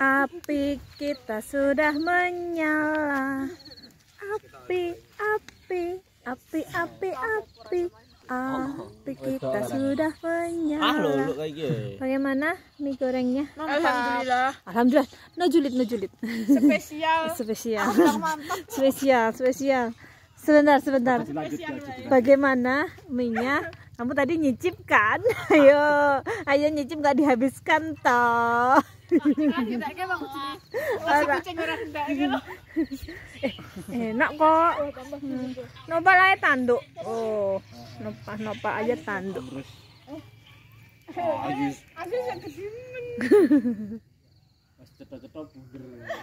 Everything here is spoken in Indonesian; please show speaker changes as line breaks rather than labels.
Api kita sudah menyala. Api, api, api, api, api. Api kita sudah menyala. Ah, Bagaimana mie
gorengnya? Alhamdulillah. Alhamdulillah. No julid, no julid. Spesial. spesial. Spesial, spesial. Sebentar, sebentar. Bagaimana minyak? Kamu tadi nyicip kan? Ayo, ayo nyicip gak dihabiskan
toh. eh, enak kok. nopal lah ya, tanduk. Oh, nopal nopa aja tanduk. Oh, yang cetak-cetak buder.